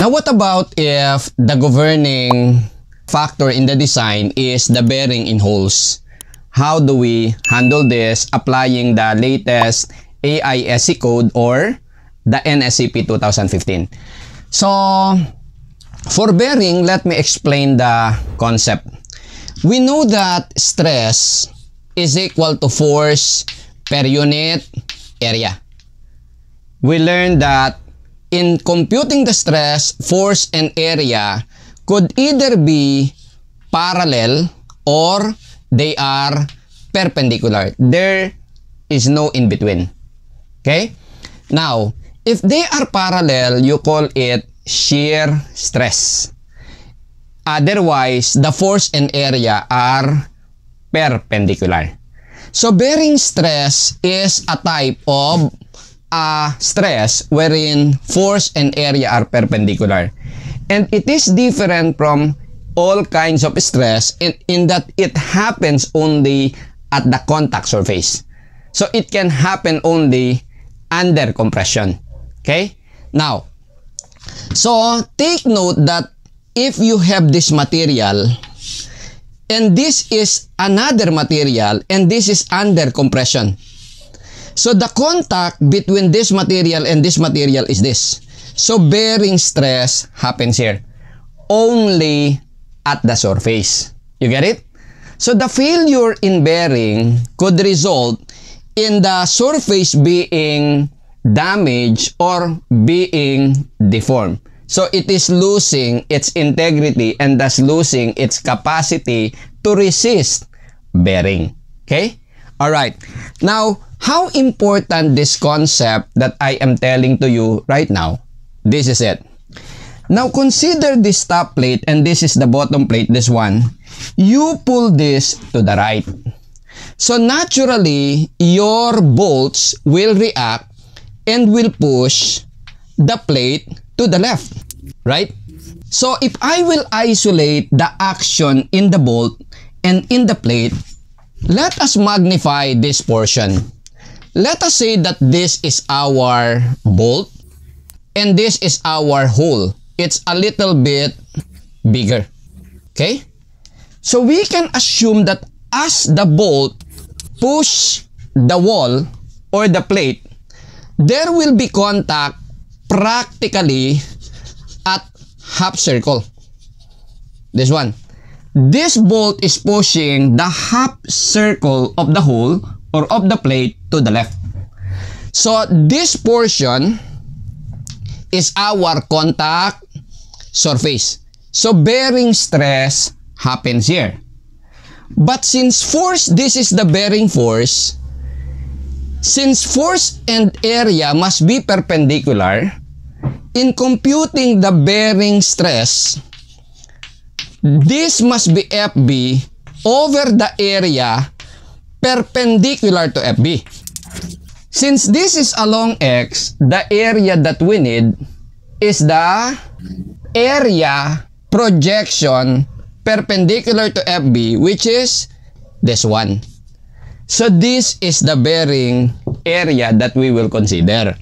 Now what about if the governing factor in the design is the bearing in holes? How do we handle this applying the latest AISC code or the NSCP 2015? So, for bearing, let me explain the concept. We know that stress is equal to force per unit area. We learned that in computing the stress, force, and area could either be parallel or they are perpendicular. There is no in between. Okay? Now, if they are parallel, you call it shear stress. Otherwise, the force and area are perpendicular. So, bearing stress is a type of a stress wherein force and area are perpendicular. And it is different from all kinds of stress in, in that it happens only at the contact surface. So it can happen only under compression. Okay? Now, so take note that if you have this material and this is another material and this is under compression So the contact between this material and this material is this. So bearing stress happens here only at the surface. You get it? So the failure in bearing could result in the surface being damaged or being deformed. So it is losing its integrity and thus losing its capacity to resist bearing. Okay? All right. Now, how important this concept that I am telling to you right now. This is it. Now consider this top plate and this is the bottom plate, this one. You pull this to the right. So naturally, your bolts will react and will push the plate to the left, right? So if I will isolate the action in the bolt and in the plate, let us magnify this portion. Let us say that this is our bolt and this is our hole. It's a little bit bigger. Okay? So we can assume that as the bolt push the wall or the plate, there will be contact practically at half circle. This one. This bolt is pushing the half circle of the hole or of the plate to the left. So this portion is our contact surface. So bearing stress happens here. But since force, this is the bearing force, since force and area must be perpendicular, in computing the bearing stress, this must be FB over the area perpendicular to FB. Since this is along X, the area that we need is the area projection perpendicular to FB, which is this one. So this is the bearing area that we will consider.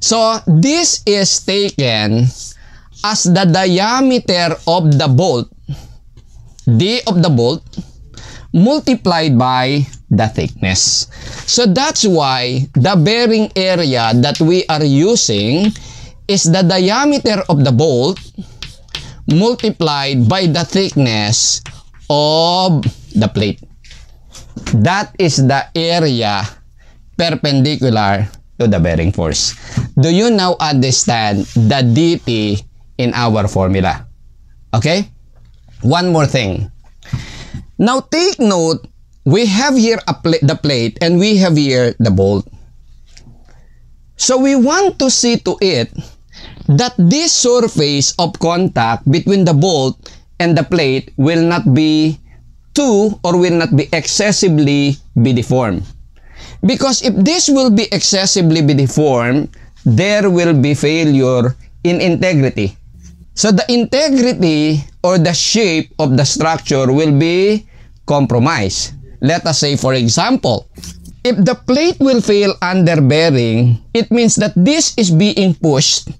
So this is taken as the diameter of the bolt, D of the bolt, multiplied by the thickness. So that's why the bearing area that we are using is the diameter of the bolt multiplied by the thickness of the plate. That is the area perpendicular to the bearing force. Do you now understand the DT in our formula? Okay? One more thing. Now take note we have here a pla the plate and we have here the bolt. So we want to see to it that this surface of contact between the bolt and the plate will not be too or will not be excessively be deformed. Because if this will be excessively be deformed, there will be failure in integrity. So the integrity or the shape of the structure will be compromised. Let us say for example, if the plate will fail under bearing, it means that this is being pushed.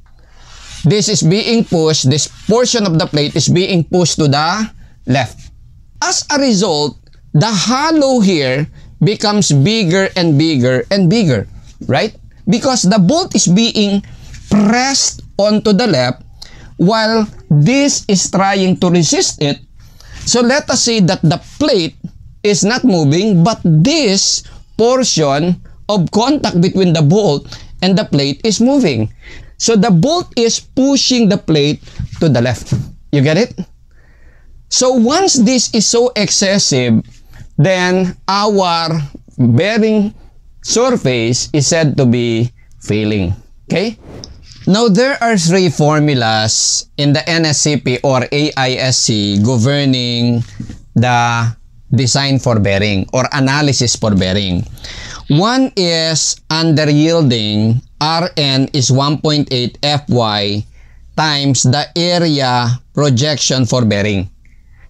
This is being pushed, this portion of the plate is being pushed to the left. As a result, the hollow here becomes bigger and bigger and bigger, right? Because the bolt is being pressed onto the left while this is trying to resist it. So let us say that the plate is not moving but this portion of contact between the bolt and the plate is moving. So the bolt is pushing the plate to the left. You get it? So once this is so excessive, then our bearing surface is said to be failing. Okay? Now, there are three formulas in the NSCP or AISC governing the design for bearing or analysis for bearing. One is under yielding, Rn is 1.8 Fy times the area projection for bearing.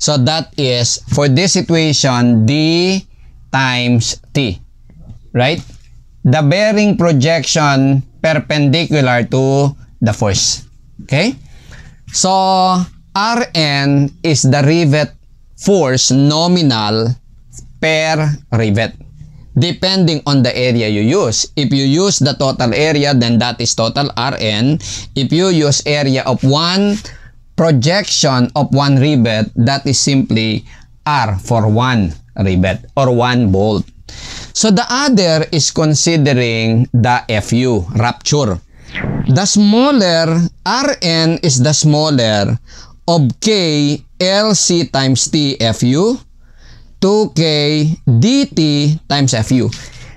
So that is, for this situation, D times T, right? The bearing projection perpendicular to the force. Okay? So, Rn is the rivet force nominal per rivet depending on the area you use. If you use the total area, then that is total RN. If you use area of one projection of one rivet, that is simply R for one rivet or one bolt. So the other is considering the FU, rupture. The smaller, RN is the smaller of K LC times T FU, 2K DT times FU.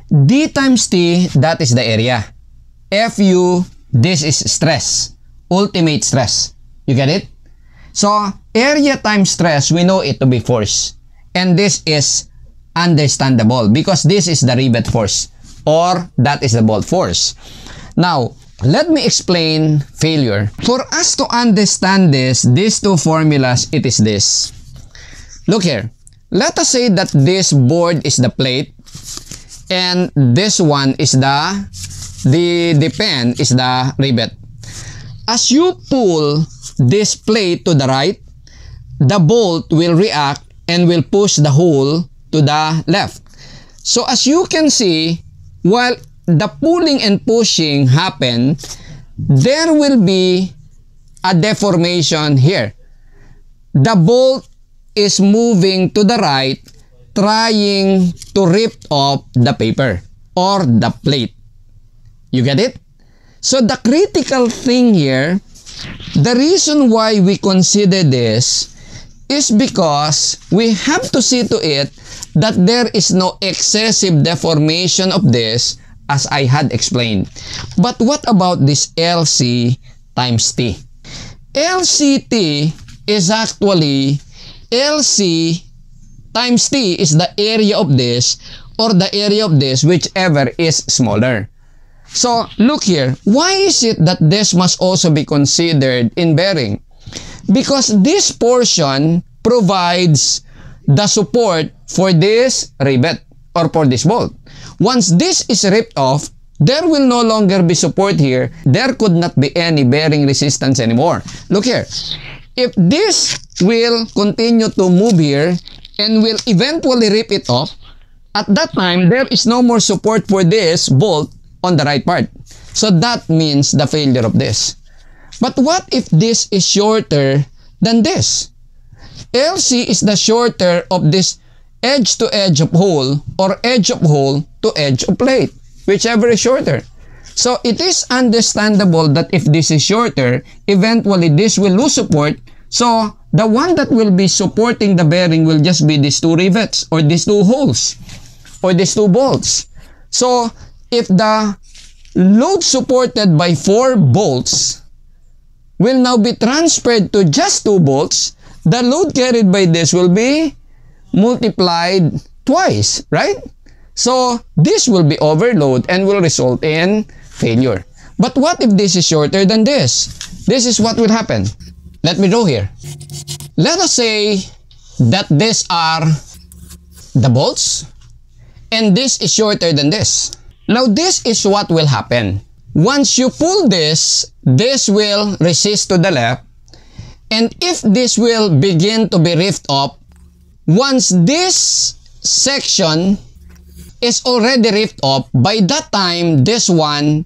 D times T, that is the area. FU, this is stress. Ultimate stress. You get it? So, area times stress, we know it to be force. And this is understandable because this is the rivet force or that is the bolt force. Now, Let me explain failure. For us to understand this, these two formulas, it is this. Look here. Let us say that this board is the plate and this one is the the the pen is the rivet. As you pull this plate to the right, the bolt will react and will push the hole to the left. So as you can see, while the pulling and pushing happen, there will be a deformation here. The bolt is moving to the right, trying to rip off the paper or the plate. You get it? So the critical thing here, the reason why we consider this is because we have to see to it that there is no excessive deformation of this as I had explained. But what about this LC times T? LCT is actually LC times T is the area of this or the area of this whichever is smaller. So, look here. Why is it that this must also be considered in bearing? Because this portion provides the support for this rivet or for this bolt. Once this is ripped off, there will no longer be support here. There could not be any bearing resistance anymore. Look here. If this will continue to move here and will eventually rip it off, at that time, there is no more support for this bolt on the right part. So that means the failure of this. But what if this is shorter than this? LC is the shorter of this edge to edge of hole or edge of hole to edge of plate, whichever is shorter. So it is understandable that if this is shorter, eventually this will lose support. So the one that will be supporting the bearing will just be these two rivets or these two holes or these two bolts. So if the load supported by four bolts will now be transferred to just two bolts, the load carried by this will be multiplied twice, right? So this will be overload and will result in failure. But what if this is shorter than this? This is what will happen. Let me draw here. Let us say that these are the bolts and this is shorter than this. Now this is what will happen. Once you pull this, this will resist to the left and if this will begin to be rift up, once this section is already ripped off, by that time, this one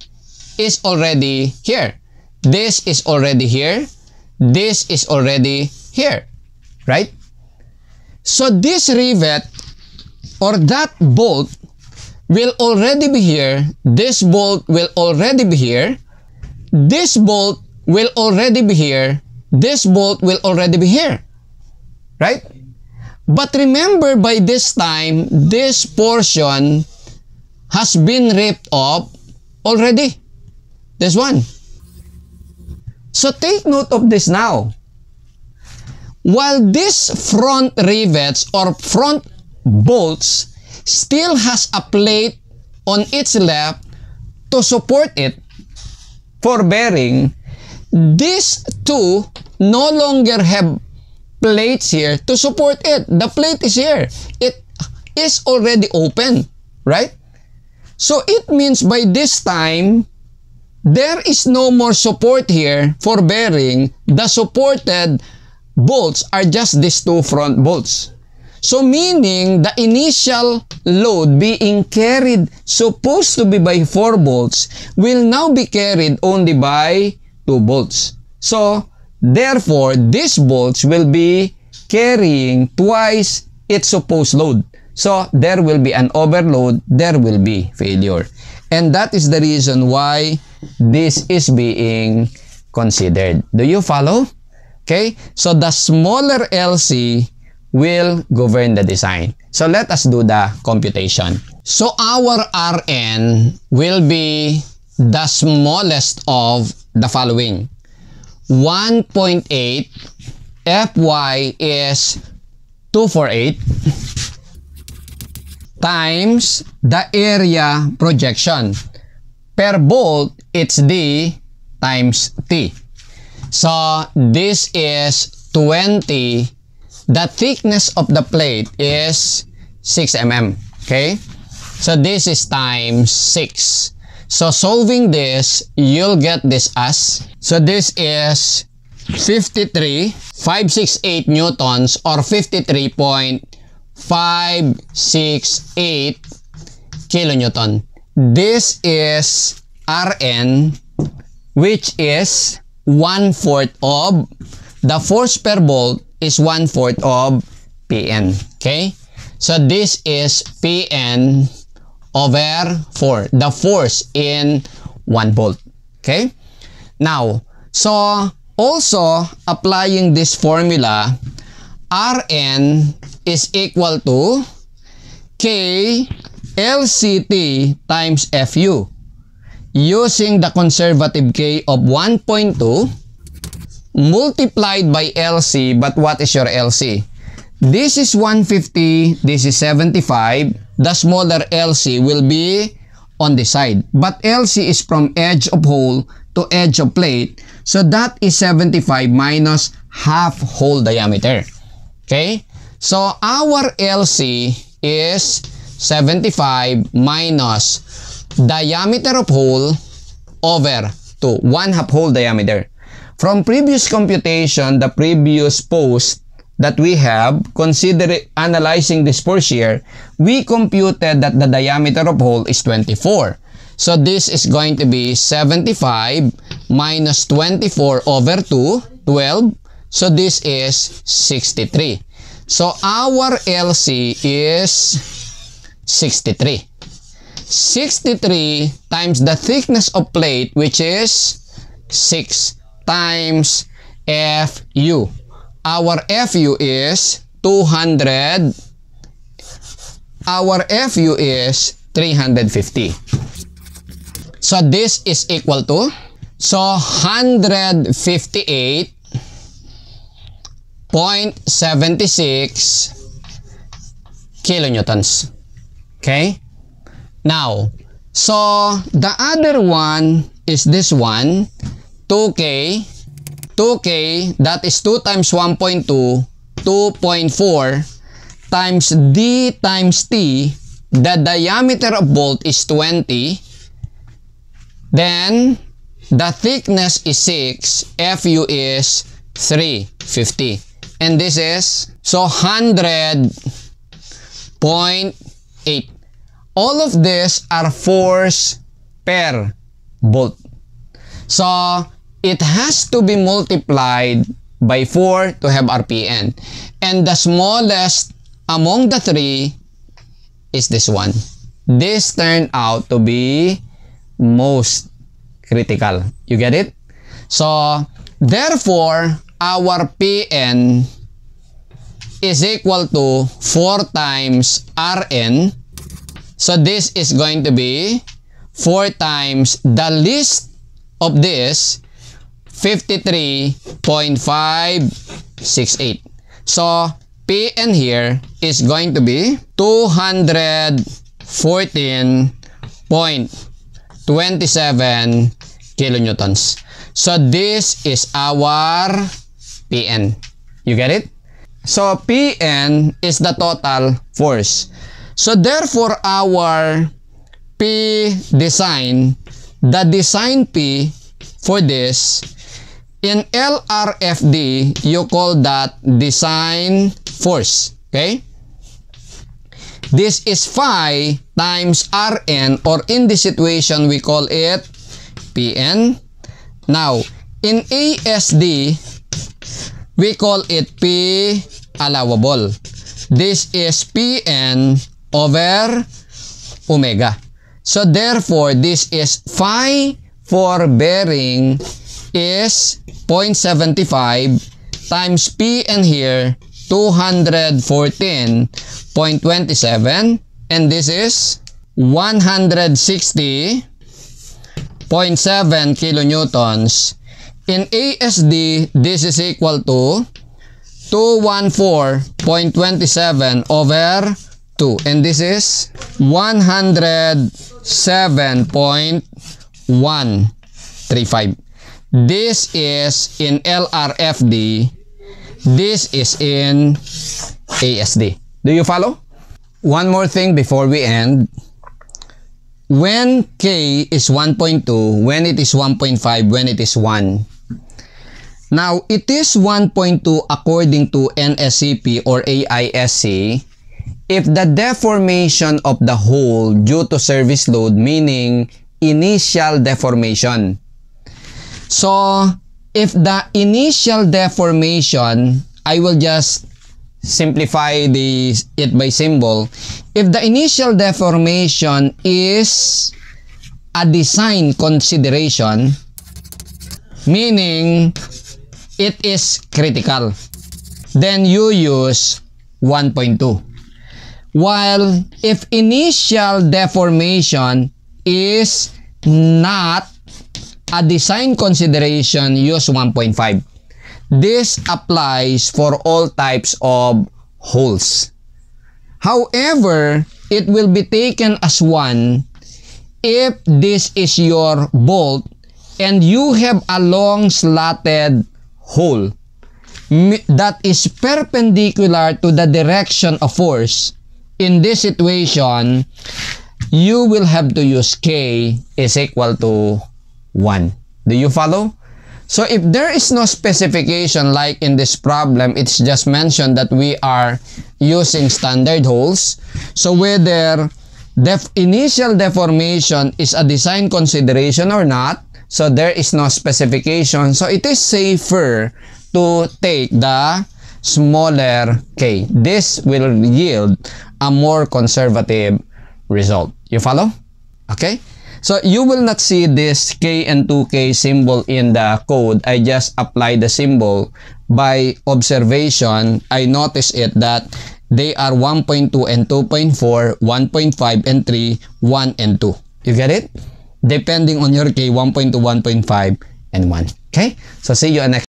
is already here. This is already here. This is already here, right? So this rivet or that bolt will already be here. This bolt will already be here. This bolt will already be here. This bolt will already be here, right? But remember by this time, this portion has been ripped off already. This one. So take note of this now. While these front rivets or front bolts still has a plate on its left to support it for bearing, these two no longer have plates here to support it. The plate is here. It is already open, right? So it means by this time, there is no more support here for bearing. The supported bolts are just these two front bolts. So meaning the initial load being carried supposed to be by 4 bolts will now be carried only by 2 bolts. So Therefore, these bolts will be carrying twice its supposed load. So, there will be an overload, there will be failure. And that is the reason why this is being considered. Do you follow? Okay? So, the smaller LC will govern the design. So, let us do the computation. So, our Rn will be the smallest of the following. 1.8. Fy is 248 times the area projection. Per bolt, it's D times T. So, this is 20. The thickness of the plate is 6 mm. Okay? So, this is times 6. So solving this, you'll get this as, so this is 53,568 newtons or 53.568 kilonewton. This is Rn which is 1 fourth of the force per volt is 1 fourth of Pn. Okay? So this is Pn over 4. The force in 1 volt. Okay? Now, so also applying this formula, Rn is equal to K LCT times FU using the conservative K of 1.2 multiplied by LC. But what is your LC? This is 150, this is 75, the smaller LC will be on the side. But LC is from edge of hole to edge of plate. So that is 75 minus half hole diameter. Okay? So our LC is 75 minus diameter of hole over to 1 half hole diameter. From previous computation, the previous post that we have, considered analyzing this Portier, we computed that the diameter of hole is 24. So this is going to be 75 minus 24 over 2, 12. So this is 63. So our LC is 63. 63 times the thickness of plate which is 6 times FU. our FU is 200 our FU is 350 so this is equal to so 158.76 kilonewtons okay now so the other one is this one 2k 2K, that is 2 times 1.2, 2.4 times D times T, the diameter of bolt is 20, then the thickness is 6, FU is 350. And this is, so 100.8. All of this are force per bolt. So, it has to be multiplied by 4 to have RPN. And the smallest among the three is this one. This turned out to be most critical. You get it? So, therefore, our PN is equal to 4 times Rn. So, this is going to be 4 times the least of this 53.568. So, PN here is going to be 214.27 kilonewtons. So, this is our PN. You get it? So, PN is the total force. So, therefore, our P design, the design P for this In LRFD, you call that design force. Okay? This is phi times Rn or in this situation, we call it Pn. Now, in ASD, we call it P allowable. This is Pn over omega. So therefore, this is phi for bearing is 0.75 times P and here 214.27 and this is 160.7 kilonewtons. In ASD, this is equal to 214.27 over 2 and this is 107.135. This is in LRFD. This is in ASD. Do you follow? One more thing before we end. When K is 1.2, when it is 1.5, when it is 1. Now, it is 1.2 according to NSCP or AISC if the deformation of the hole due to service load, meaning initial deformation, So, if the initial deformation, I will just simplify the, it by symbol. If the initial deformation is a design consideration, meaning it is critical, then you use 1.2. While if initial deformation is not a design consideration use 1.5. This applies for all types of holes. However, it will be taken as one if this is your bolt and you have a long slatted hole that is perpendicular to the direction of force. In this situation, you will have to use K is equal to 1. Do you follow? So if there is no specification like in this problem, it's just mentioned that we are using standard holes. So whether def initial deformation is a design consideration or not, so there is no specification. So it is safer to take the smaller k. This will yield a more conservative result. You follow? Okay? So you will not see this K and 2K symbol in the code. I just apply the symbol. By observation, I notice it that they are 1.2 and 2.4, 1.5 and 3, 1 and 2. You get it? Depending on your K, 1.2, 1.5, and 1. Okay? So see you next